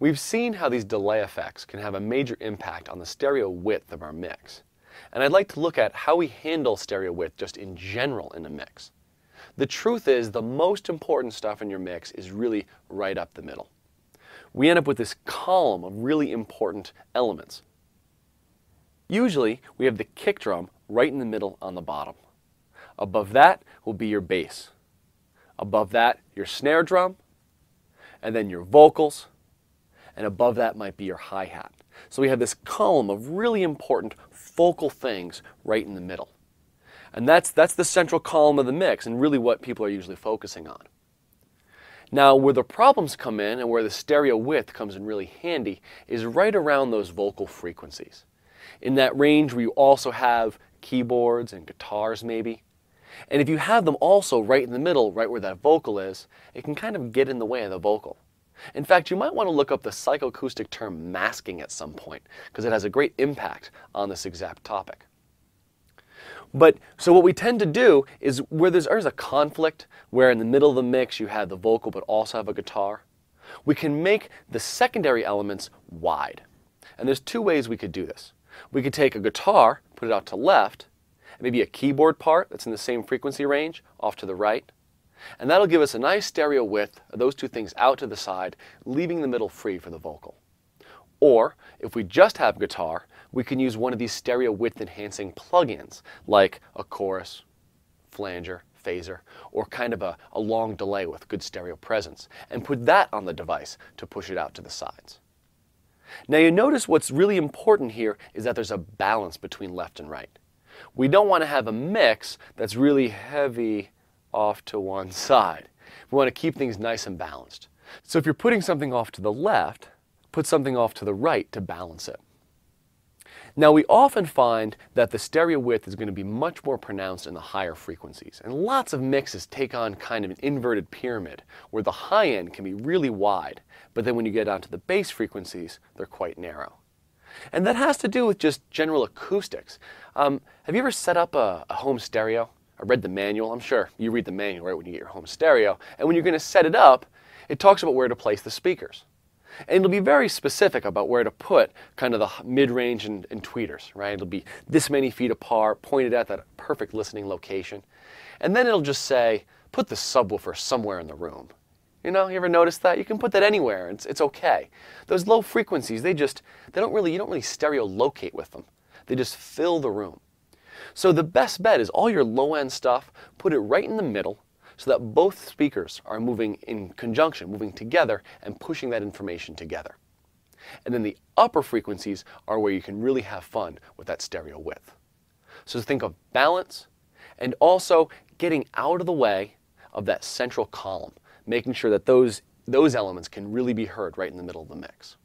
We've seen how these delay effects can have a major impact on the stereo width of our mix. And I'd like to look at how we handle stereo width just in general in a mix. The truth is the most important stuff in your mix is really right up the middle. We end up with this column of really important elements. Usually we have the kick drum right in the middle on the bottom. Above that will be your bass. Above that your snare drum and then your vocals and above that might be your hi-hat. So we have this column of really important focal things right in the middle. And that's, that's the central column of the mix and really what people are usually focusing on. Now, where the problems come in and where the stereo width comes in really handy is right around those vocal frequencies. In that range where you also have keyboards and guitars, maybe. And if you have them also right in the middle, right where that vocal is, it can kind of get in the way of the vocal. In fact, you might want to look up the psychoacoustic term masking at some point, because it has a great impact on this exact topic. But so what we tend to do is where there's, there's a conflict, where in the middle of the mix you have the vocal but also have a guitar, we can make the secondary elements wide. And there's two ways we could do this. We could take a guitar, put it out to left, maybe a keyboard part that's in the same frequency range off to the right, and that'll give us a nice stereo width of those two things out to the side, leaving the middle free for the vocal. Or, if we just have guitar, we can use one of these stereo width enhancing plugins, like a chorus, flanger, phaser, or kind of a, a long delay with good stereo presence, and put that on the device to push it out to the sides. Now you notice what's really important here is that there's a balance between left and right. We don't want to have a mix that's really heavy off to one side. We want to keep things nice and balanced. So if you're putting something off to the left, put something off to the right to balance it. Now we often find that the stereo width is going to be much more pronounced in the higher frequencies. And lots of mixes take on kind of an inverted pyramid where the high end can be really wide, but then when you get down to the bass frequencies, they're quite narrow. And that has to do with just general acoustics. Um, have you ever set up a, a home stereo? I read the manual, I'm sure you read the manual right when you get your home stereo. And when you're going to set it up, it talks about where to place the speakers. And it'll be very specific about where to put kind of the mid-range and, and tweeters, right? It'll be this many feet apart, pointed at that perfect listening location. And then it'll just say, put the subwoofer somewhere in the room. You know, you ever notice that? You can put that anywhere. It's, it's okay. Those low frequencies, they just, they don't really, you don't really stereo locate with them. They just fill the room. So the best bet is all your low end stuff, put it right in the middle so that both speakers are moving in conjunction, moving together and pushing that information together. And then the upper frequencies are where you can really have fun with that stereo width. So think of balance and also getting out of the way of that central column, making sure that those, those elements can really be heard right in the middle of the mix.